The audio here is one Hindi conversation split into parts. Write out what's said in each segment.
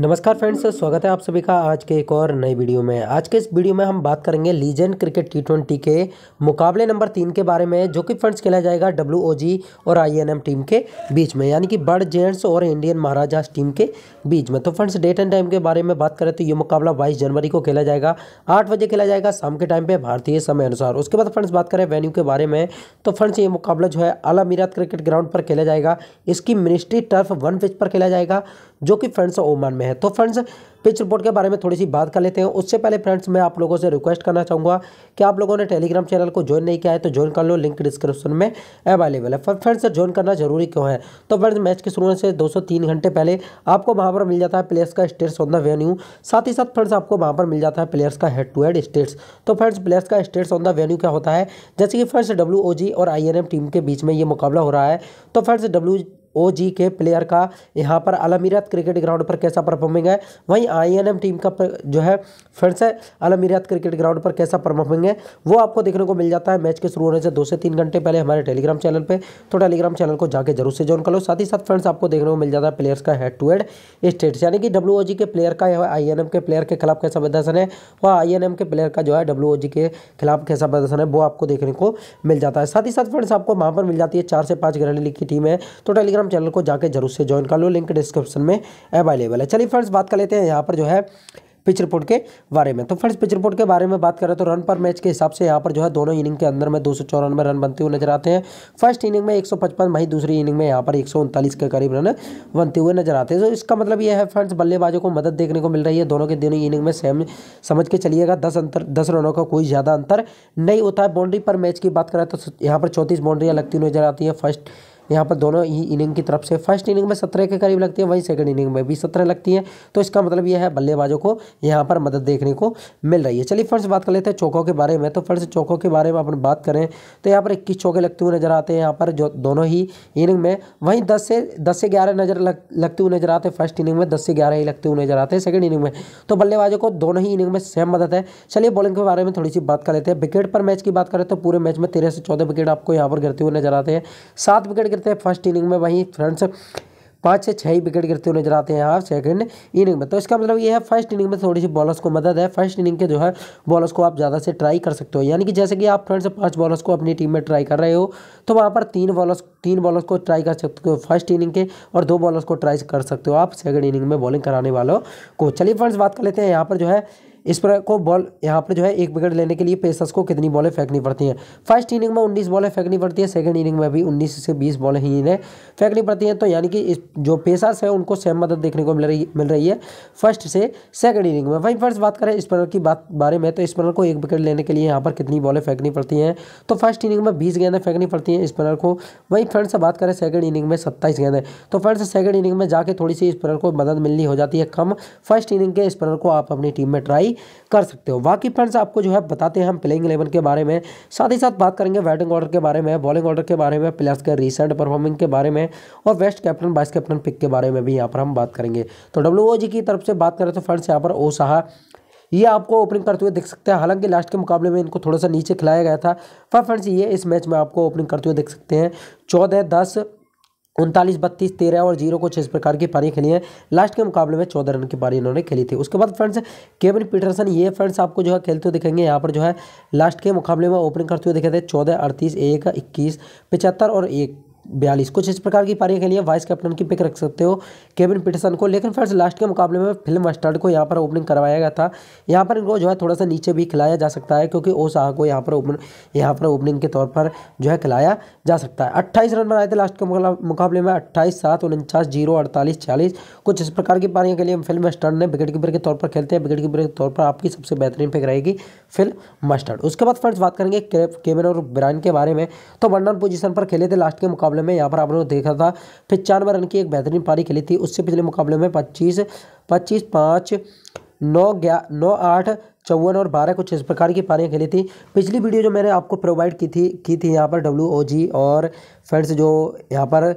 नमस्कार फ्रेंड्स स्वागत है आप सभी का आज के एक और नई वीडियो में आज के इस वीडियो में हम बात करेंगे लीजेंड क्रिकेट टी ट्वेंटी के मुकाबले नंबर तीन के बारे में जो कि फ्रेंड्स खेला जाएगा डब्ल्यू और आईएनएम टीम के बीच में यानी कि बर्ड जेंट्स और इंडियन महाराजा टीम के बीच में तो फ्रेंड्स डेट एंड टाइम के बारे में बात करें तो ये मुकाबला बाईस जनवरी को खेला जाएगा आठ बजे खेला जाएगा शाम के टाइम पर भारतीय समय अनुसार उसके बाद फ्रेंड्स बात करें वेन्यू के बारे में तो फ्रेंड्स ये मुकाबला जो है अला क्रिकेट ग्राउंड पर खेला जाएगा इसकी मिनिस्ट्री टर्फ वन पिच पर खेला जाएगा जो कि फ्रेंड्स ओमान में है तो फ्रेंड्स पिच रिपोर्ट के बारे में थोड़ी सी बात कर लेते हैं उससे पहले फ्रेंड्स मैं आप लोगों से रिक्वेस्ट करना चाहूँगा कि आप लोगों ने टेलीग्राम चैनल को ज्वाइन नहीं किया है तो ज्वाइन कर लो लिंक डिस्क्रिप्शन में अवेलेबल है फ्रेंड्स ज्वाइन करना जरूरी क्यों है तो फ्रेंड्स मैच के शुरू होने से दो घंटे पहले आपको वहाँ पर मिल जाता है प्लेयर्स का स्टेट्स ऑन द वेन्यू साथ ही साथ फ्रेंड्स आपको वहाँ पर मिल जाता है प्लेयर्स का हेड टू हेड स्टेट्स तो फ्रेंड्स प्लेयर्स का स्टेट्स ऑन द वेन्यू क्या होता है जैसे कि फ्रेंड्स डब्ल्यू और आई टीम के बीच में ये मुकाबला हो रहा है तो फ्रेंड्स डब्ल्यू ओ जी के प्लेयर का यहाँ पर अलमीरत क्रिकेट ग्राउंड पर कैसा परफॉर्मिंग है वहीं आई एन एम टीम का जो है फ्रेंड्स है अलमीरत क्रिकेट ग्राउंड पर कैसा परफॉर्मिंग है वो आपको देखने को मिल जाता है मैच के शुरू होने से दो से तीन घंटे पहले हमारे टेलीग्राम चैनल पर तो टेलीग्राम चैनल को जाकर जरूर से ज्वाइन कर लो साथ ही साथ फ्रेंड्स आपको देखने को मिल जाता है प्लेयर्स का हेड टू हेड स्टेट्स यानी कि डब्ल्यू के प्लेयर का आई एन एम के प्लेयर के खिलाफ कैसा प्रदर्शन है वह आई एन एम के प्लेयर का जो है डब्ल्यू के खिलाफ कैसा प्रदर्शन है वो आपको देखने को मिल जाता है साथ ही साथ फ्रेंड्स आपको वहाँ पर मिल जाती है चार से पाँच ग्रहण लीग की टीम है तो टेलीग्राम टेलीग्राम चैनल को जाकर जरूर से ज्वाइन कर लो लिंक डिस्क्रिप्शन में अवेलेबल है चलिए फ्रेंड्स बात कर लेते हैं यहाँ पर जो है पिच रिपोर्ट के बारे में तो फ्रेंड्स पिच रिपोर्ट के बारे में बात करें तो रन पर मैच के हिसाब से यहाँ पर जो है दोनों इनिंग के अंदर में दो सौ रन बनते हुए नजर आते हैं फर्स्ट इनिंग में 155 वहीं दूसरी इनिंग में यहाँ पर एक के करीब रन बनते हुए नजर आते हैं तो इसका मतलब यह है फ्रेंड्स बल्लेबाजों को मदद देखने को मिल रही है दोनों के दोनों इनिंग में सेम समझ के चलिएगा दस अंतर दस रनों का कोई ज़्यादा अंतर नहीं होता है बाउंड्री पर मैच की बात करें तो यहाँ पर चौंतीस बाउंड्रियाँ लगती हुई नजर आती हैं फर्स्ट यहाँ पर दोनों ही इनिंग की तरफ से फर्स्ट इनिंग में सत्रह के करीब लगती है वहीं सेकंड इनिंग में भी सत्रह लगती है तो इसका मतलब यह है बल्लेबाजों को यहाँ पर मदद देखने को मिल रही है चलिए फर्स्ट बात कर लेते हैं चौकों के बारे में तो फर्स्ट चौकों के बारे में अपन बात करें तो यहाँ पर इक्कीस चौके लगते हुए नजर आते हैं यहाँ पर जो दोनों ही इनिंग में वहीं दस से दस से ग्यारह नजर लगते हुए नजर आते हैं फर्स्ट इनिंग में दस से ग्यारह ही लगते हुए नजर आते हैं सेकेंड इनिंग में तो बल्लेबाजों को दोनों ही इनिंग में सेम मदद है चलिए बॉलिंग के बारे में थोड़ी सी बात कर लेते हैं विकेट पर मैच की बात करें तो पूरे मैच में तेरह से चौदह विकेट आपको यहाँ पर गिरते हुए नजर आते हैं सात विकेट करते हैं फर्स्ट इनिंग में वहीं फ्रेंड्स पाँच से छः ही विकेट गिरते हुए नजर आते हैं आप सेकंड इनिंग में तो इसका मतलब ये है फर्स्ट इनिंग में थोड़ी सी बॉलर्स को मदद है फर्स्ट इनिंग के जो है बॉलर्स को आप ज़्यादा से ट्राई कर सकते हो यानी कि जैसे कि आप फ्रेंड्स पांच बॉलर्स को अपनी टीम में ट्राई कर रहे हो तो वहाँ पर तीन बॉलर्स तीन बॉलर्स को ट्राई कर सकते हो फर्स्ट इनिंग के और दो बॉलर्स को ट्राई कर सकते हो आप सेकेंड इनिंग में बॉलिंग कराने वालों को चलिए फ्रेंड्स बात कर लेते हैं यहाँ पर जो है इस पर को बॉल यहाँ पर जो है एक विकेट लेने के लिए पेसर्स को कितनी बॉलें फेंकनी पड़ती हैं फर्स्ट इनिंग में उन्नीस बॉलें फेंकनी पड़ती है सेकेंड इनिंग में भी उन्नीस से बीस बॉलें ही इन्हें फेंकनी पड़ती हैं तो यानी कि इस जो पेसर्स हैं उनको सेम मदद देखने को मिल रही मिल रही है फर्स्ट से सेकेंड इनिंग में वहीं फर्स्ट बात करें स्पिनर की बात बारे में तो स्पिनर को एक विकेट लेने के लिए यहाँ पर कितनी बॉलें फेंकनी पड़ती हैं तो फर्स्ट इनिंग में बीस गेंदें फेंकनी पड़ती हैं स्पिनर को वहीं फ्रेंड से बात करें सेकंड इनिंग में सत्ताईस गेंदें तो फ्रेंड सेकेंड सेकंड इनिंग में जाके थोड़ी सी स्पिनर को मदद मिलनी हो जाती है कम फर्स्ट इनिंग के स्पिनर को आप अपनी टीम में ट्राई कर सकते हो बाकी फ्रेंड्स आपको जो है बताते हैं हम प्लेइंग इलेवन के बारे में साथ ही साथ बात करेंगे बैटिंग ऑर्डर के बारे में बॉलिंग ऑर्डर के बारे में प्लेयर्स के रिसेंट परफॉर्मिंग के बारे में और best captain vice captain pick के बारे में भी यहाँ पर हम बात करेंगे तो डब्ल्यू की तरफ से बात करें तो फ्रेंड्स यहाँ पर ओ ये आपको ओपनिंग करते हुए देख सकते हैं हालांकि लास्ट के मुकाबले में इनको थोड़ा सा नीचे खिलाया गया था पर फ्रेंड्स ये इस मैच में आपको ओपनिंग करते हुए देख सकते हैं चौदह दस उनतालीस बत्तीस तेरह और जीरो कुछ इस प्रकार की पारी खेली है लास्ट के मुकाबले में चौदह रन की पारी इन्होंने खेली थी उसके बाद फ्रेंड्स केविन पीटरसन ये फ्रेंड्स आपको जो है खेलते हुए दिखेंगे यहाँ पर जो है लास्ट के मुकाबले में ओपनिंग करते हुए दिखे थे चौदह अड़तीस एक इक्कीस पचहत्तर और एक बयालीस कुछ इस प्रकार की पारियों के लिए वाइस कैप्टन की पिक रख सकते हो केविन पीटरसन को लेकिन फ्रेंड्स लास्ट के मुकाबले में फिल्म मस्टर्ड को यहाँ पर ओपनिंग करवाया गया था यहाँ पर इनको जो है थोड़ा सा नीचे भी खिलाया जा सकता है क्योंकि ओ शाह को यहाँ पर ओपन यहाँ पर ओपनिंग के तौर पर जो है खिलाया जा सकता है अट्ठाईस रन बनाए थे लास्ट के मुकाबले में अट्ठाईस सात उनचास जीरो अड़तालीस छियालीस कुछ इस प्रकार की पारियों के लिए फिल्म मस्टर्ड ने विकेट कीपर के तौर पर खेलते हैं विकेट कीपर के तौर पर आपकी सबसे बेहतरीन पिक रहेगी फिल्म मस्टर्ड उसके बाद फ्रेंड्स बात करेंगे केविन और ब्रायन के बारे में तो वन डाउन पोजीशन पर खेले थे लास्ट के मुकाबले मुकाबले में यहाँ पर आपने देखा था पचानवे रन की एक बेहतरीन पारी खेली थी उससे पिछले मुकाबले में पच्चीस पच्चीस पाँच नौ ग्या नौ आठ चौवन और बारह कुछ इस प्रकार की पारियाँ खेली थी पिछली वीडियो जो मैंने आपको प्रोवाइड की थी की थी यहाँ पर डब्ल्यू और फ्रेंड्स जो यहाँ पर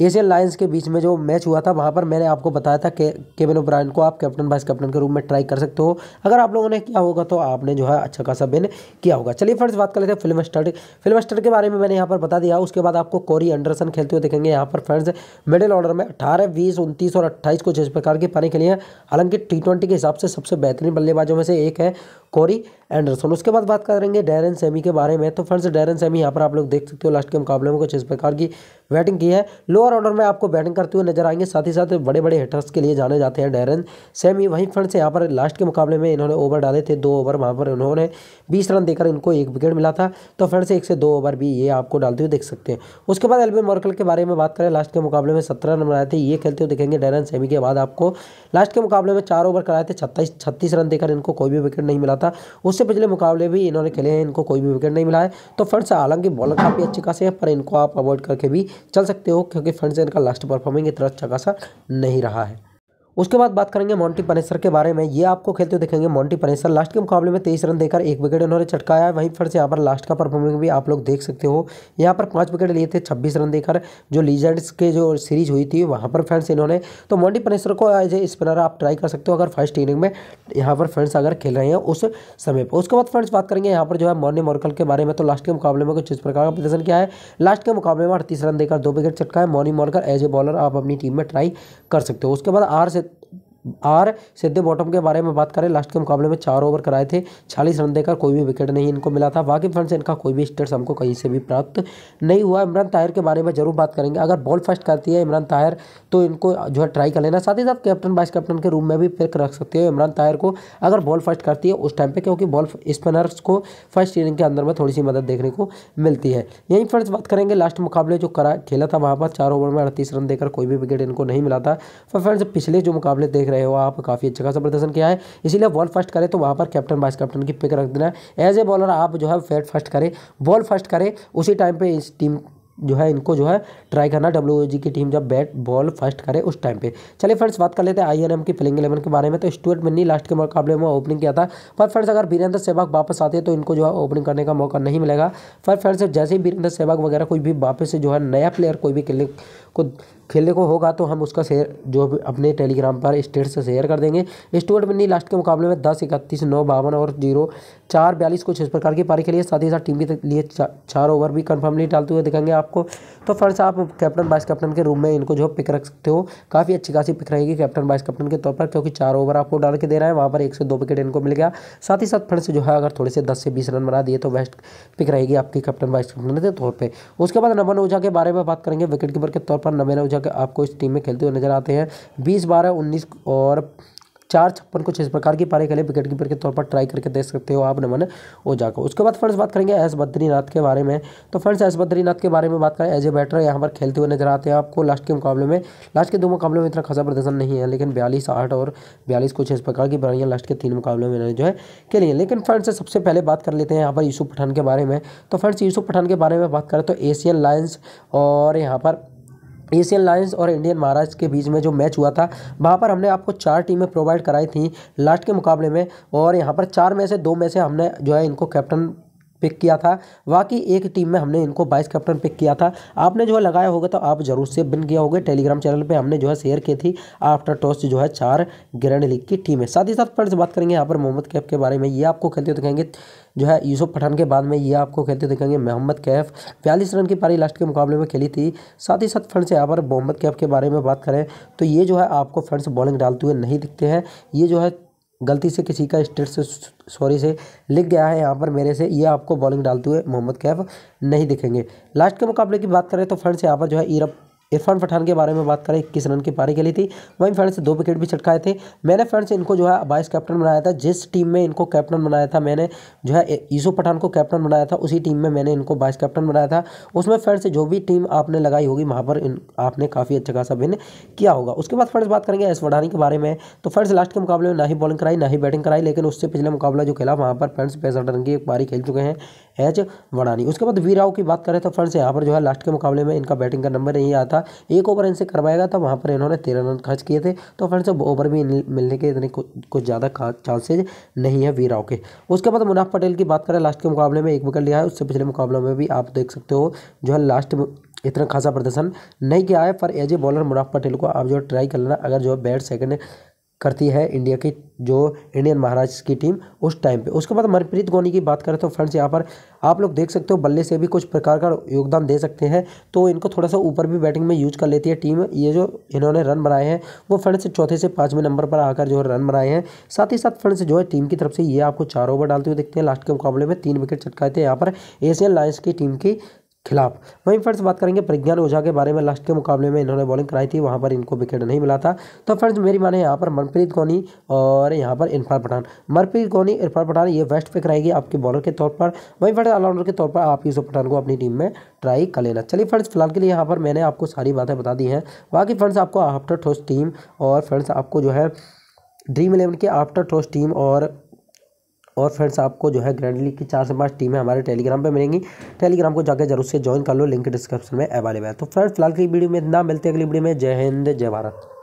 एशियन लाइन्स के बीच में जो मैच हुआ था वहाँ पर मैंने आपको बताया था कि केविन ओब्रायन को आप कैप्टन वाइस कैप्टन के रूप में ट्राई कर सकते हो अगर आप लोगों ने किया होगा तो आपने जो है अच्छा खासा बिन किया होगा चलिए फ्रेंड्स बात कर लेते हैं फिल्म स्टार्ट फिल्म स्टार्ट के बारे में मैंने यहाँ पर बता दिया उसके बाद आपको कोरी एंडरसन खेलते हुए देखेंगे यहाँ पर फ्रेंड्स मिडिल ऑर्डर में अठारह बीस उनतीस और अट्ठाईस कुछ इस प्रकार के पाने के लिए हालांकि टी के हिसाब से सबसे बेहतरीन बल्लेबाजों में से एक है कोरी एंडरसन उसके बाद बात करेंगे डेरन सेमी के बारे में तो फ्रेंड्स डेरन सेमी यहाँ पर आप लोग देख सकते हो लास्ट के मुकाबले में कुछ इस प्रकार की बैटिंग की है लोअर ऑर्डर में आपको बैटिंग करते हुए नजर आएंगे साथ ही साथ बड़े बड़े हिटर्स के लिए जाने जाते हैं डेरन सेमी वहीं फ्रेंड्स यहाँ पर लास्ट के मुकाबले में इन्होंने ओवर डाले थे दो ओवर वहाँ पर उन्होंने बीस रन देकर इनको एक विकेट मिला था तो फ्रेंड्स एक से दो ओवर भी ये आपको डालते हुए देख सकते हैं उसके बाद एलबी मॉर्कल के बारे में बात करें लास्ट के मुकाबले में सत्रह रन बनाए थे ये खेलते हुए दिखेंगे डेरन सेमी के बाद आपको लास्ट के मुकाबले में चार ओवर कराए थे छत्तीस छत्तीस रन देकर इनको कोई भी विकेट नहीं मिला रहा था उससे पिछले मुकाबले भी इन्होंने खेले हैं इनको कोई भी विकेट नहीं मिला है तो फ्रेंड्स हालांकि बॉलर काफ़ी अच्छे खासे हैं पर इनको आप अवॉइड करके भी चल सकते हो क्योंकि फ्रेंड्स इनका लास्ट परफॉर्मिंग इतना अच्छा खासा नहीं रहा है उसके बाद बात करेंगे मॉन्टी पनेसर के बारे में ये आपको खेलते हुए देखेंगे मॉन्टी पनेसर लास्ट के मुकाबले में तेईस रन देकर एक विकेट उन्होंने चटकाया है वहीं फिर से यहाँ पर लास्ट का परफॉर्मेंस भी आप लोग देख सकते हो यहाँ पर पाँच विकेट लिए थे छब्बीस रन देकर जो लीजेंड्स के जो सीरीज हुई थी वहाँ पर फ्रेंड्स इन्होंने तो मॉन्टी पनेसर को एज ए स्पिनर आप ट्राई कर सकते हो अगर फर्स्ट इनिंग में यहाँ पर फ्रेंड्स अगर खेल रहे हैं उस समय पर उसके बाद फ्रेंड्स बात करेंगे यहाँ पर जो है मॉर्निंग मॉर्कल के बारे में तो लास्ट के मुकाबले में कुछ इस प्रकार का प्रदर्शन किया है लास्ट के मुकाबले में अड़तीस रन देकर दो विकेट चटकाए Morne Morkel as a bowler आप अपनी टीम में ट्राई कर सकते हो उसके बाद आर से आर सिद्धे बॉटम के बारे में बात करें लास्ट के मुकाबले में चार ओवर कराए थे चालीस रन देकर कोई भी विकेट नहीं इनको मिला था बाकी फ्रेंड्स इनका कोई भी स्टेट्स हमको कहीं से भी प्राप्त नहीं हुआ इमरान ताहिर के बारे में जरूर बात करेंगे अगर बॉल फर्स्ट करती है इमरान ताहिर तो इनको जो है ट्राई कर लेना साथ ही साथ कैप्टन वाइस कैप्टन के रूम में भी पिक रख सकते हो इमरान ताहिर को अगर बॉल फर्स्ट करती है उस टाइम पर क्योंकि बॉल स्पिनर्स को फर्स्ट इनिंग के अंदर में थोड़ी सी मदद देखने को मिलती है यहीं फ्रेंड्स बात करेंगे लास्ट मुकाबले जो करा खेला था वहाँ पर चार ओवर में अड़तीस रन देकर कोई भी विकेट इनको नहीं मिला था फ्रेंड्स तो पिछले जो मुकाबले देख रहे रहे हो आप काफ़ी अच्छा खासा प्रदर्शन किया है इसीलिए बॉल फर्स्ट करें तो वहाँ पर कैप्टन वाइस कैप्टन की पिक रख देना है एज ए बॉलर आप जो है फेट फर्स्ट करें बॉल फर्स्ट करें उसी टाइम पर इस टीम जो है इनको जो है ट्राई करना डब्ल्यू जी की टीम जब बैट बॉल फर्स्ट करे उस टाइम पे चलिए फ्रेंड्स बात कर लेते हैं आईएनएम की प्लेइंग इलेवन के बारे में तो स्टूअर्ट मिन्नी लास्ट के मुकाबले में ओपनिंग किया था पर फ्रेंड्स अगर वीरेंद्र सहवाग वापस आते हैं तो इनको जो है ओपनिंग करने का मौका नहीं मिलेगा पर फ्रेंड्स जैसे ही वीरेंद्र सहवाग वगैरह कोई भी वापस से जो है नया प्लेयर कोई भी खेलने को खेलने को होगा तो हम उसका शेयर जो अपने टेलीग्राम पर स्टेट से शेयर कर देंगे स्टूअर्ट बन्नी लास्ट के मुकाबले में दस इकतीस नौ बावन और जीरो चार बयालीस कुछ इस प्रकार की पारी के लिए साथ ही साथ टीम के लिए चा, चार ओवर भी कन्फर्मली डालते हुए दिखेंगे आपको तो फ्रेंड्स आप कैप्टन वाइस कैप्टन के रूम में इनको जो पिक रख सकते हो काफ़ी अच्छी खासी पिक रहेगी कैप्टन वाइस कैप्टन के तौर पर क्योंकि चार ओवर आपको डाल के दे रहा है वहाँ पर एक से दो विकेट इनको मिल गया साथ ही साथ फ्रेंड्स जो है अगर थोड़े से दस से बीस रन बना दिए तो बेस्ट पिक रहेगी आपकी कैप्टन वाइस कैप्टन के तौर पर उसके बाद नमन ओझा के बारे में बात करेंगे विकेट कीपर के तौर पर नमन ओझा जगह आपको इस टीम में खेलते हुए नजर आते हैं बीस बारह उन्नीस और चार छप्पन कुछ इस प्रकार की पारी के लिए विकेट कीपर के तौर पर ट्राई करके देख सकते हो आप नमन ओझा को उसके बाद फ्रेंड्स बात करेंगे एस बद्रीनाथ के बारे में तो फ्रेंड्स एस बद्रीनाथ के बारे में बात करें एज ए बैटर यहाँ पर खेलते हुए नजर आते हैं आपको लास्ट के मुकाबले में लास्ट के दो मुकाबले में इतना खासा प्रदर्शन नहीं है लेकिन बयालीस आठ और बयालीस कुछ इस प्रकार की पारियाँ लास्ट के तीन मुकाबले में जो है खेली है लेकिन फ्रेंड्स सबसे पहले बात कर लेते हैं यहाँ पर यूसुफ पठान के बारे में तो फ्रेंड्स यूसुफ पठान के बारे में बात करें तो एशियन लाइन्स और यहाँ पर एशियन लायंस और इंडियन महाराज के बीच में जो मैच हुआ था वहाँ पर हमने आपको चार टीमें प्रोवाइड कराई थी लास्ट के मुकाबले में और यहाँ पर चार में से दो में से हमने जो है इनको कैप्टन पिक किया था बाकी एक टीम में हमने इनको वाइस कैप्टन पिक किया था आपने जो है लगाया होगा तो आप जरूर से बिन किया होगा टेलीग्राम चैनल पे हमने जो है शेयर की थी आफ्टर टॉस जो है चार ग्रैंड लीग की टीम है साथ ही साथ फ्रेंड्स बात करेंगे यहाँ पर मोहम्मद कैफ के बारे में ये आपको खेलते दिखेंगे जो है यूसुफ पठान के बाद में ये आपको खेलते दिखेंगे मोहम्मद कैफ बयालीस रन की पारी लास्ट के मुकाबले में खेली थी साथ ही साथ फ्रेंड्स यहाँ पर मोहम्मद कैफ के बारे में बात करें तो ये जो है आपको फ्रेंड्स बॉलिंग डालते हुए नहीं दिखते हैं ये जो है गलती से किसी का स्टेट से सॉरी से लिख गया है यहाँ पर मेरे से ये आपको बॉलिंग डालते हुए मोहम्मद कैफ नहीं दिखेंगे लास्ट के मुकाबले की बात करें तो फ्रेंड्स यहाँ पर जो है ईरफ इरफान पठान के बारे में बात करें इक्कीस रन की पारी खेली थी वहीं फ्रेंड्स दो विकेट भी छटकाए थे मैंने फ्रेंड्स इनको जो है वाइस कैप्टन बनाया था जिस टीम में इनको कैप्टन बनाया था मैंने जो है ईसो पठान को कैप्टन बनाया था उसी टीम में मैंने इनको वाइस कैप्टन बनाया था उसमें फ्रेंड्स जो भी टीम आपने लगाई होगी वहाँ पर आपने काफ़ी अच्छा खासा विन किया होगा उसके बाद फ्रेंड्स बात करेंगे एस वडानी के बारे में तो फ्रेंड्स लास्ट के मुकाबले में ना ही बॉलिंग कराई ना ही बैटिंग कराई लेकिन उससे पिछला मुकाबला जो खेला वहाँ पर फ्रेंड्स पैंसठ रन की एक पारी खेल चुके हैं एच वड़ानी उसके बाद वी राव की बात करें तो फ्रेंड्स यहाँ पर जो है लास्ट के मुकाबले में इनका बैटिंग का नंबर नहीं आता एक ओवर इनसे करवाया गया तो था वहाँ पर इन्होंने तेरह रन खर्च किए थे तो फ्रेंड्स ओवर भी मिलने के इतने कुछ ज़्यादा चांसेज नहीं है वी राव के उसके बाद मुनाफ पटेल की बात करें लास्ट के मुकाबले में एक विकेट लिया है उससे पिछले मुकाबलों में भी आप देख सकते हो जो है लास्ट इतना खासा प्रदर्शन नहीं किया है पर as a bowler Munaf Patel को आप जो ट्राई कर लेना अगर जो है बैट सेकंड करती है इंडिया की जो इंडियन महाराज की टीम उस टाइम पे उसके बाद मनप्रीत गोनी की बात करें तो फ्रेंड्स यहाँ पर आप लोग देख सकते हो बल्ले से भी कुछ प्रकार का योगदान दे सकते हैं तो इनको थोड़ा सा ऊपर भी बैटिंग में यूज कर लेती है टीम ये जो इन्होंने रन बनाए हैं वो फ्रेंड्स चौथे से पाँचवें नंबर पर आकर जो है रन बनाए हैं साथ ही साथ फ्रेंड्स जो है टीम की तरफ से ये आपको चार ओवर डालते हुए देखते हैं लास्ट के मुकाबले में तीन विकेट चटकाए थे यहाँ पर एशियन लाइन्स की टीम की खिलाफ वहीं फ्रेंड्स बात करेंगे प्रज्ञान ओझा के बारे में लास्ट के मुकाबले में इन्होंने बॉलिंग कराई थी वहाँ पर इनको विकेट नहीं मिला था तो फ्रेंड्स मेरी माने यहाँ पर मनप्रीत कोनी और यहाँ पर इरफान पठान मनप्रीत कोनी इरफान पठान ये वेस्ट पिक कराएगी आपके बॉलर के तौर पर वहीं फ्रेंड्स ऑलराउंडर के तौर पर आप यूसुफ पठान को अपनी टीम में ट्राई कर लेना चलिए फ्रेंड्स फिलहाल के लिए यहाँ पर मैंने आपको सारी बातें बता दी हैं बाकी फ्रेंड्स आपको आफ्टर ठोस टीम और फ्रेंड्स आपको जो है ड्रीम इलेवन के आफ्टर ठोस टीम और और फ्रेंड्स आपको जो है ग्रैंडली की चार से पाँच टीमें हमारे टेलीग्राम पर मिलेंगी टेलीग्राम को जाकर जरूर से ज्वाइन कर लो लिंक डिस्क्रिप्शन में अवेलेबल है तो फ्रेंड्स फिलहाल की वीडियो में इतना मिलते हैं अगली वीडियो में जय हिंद जय भारत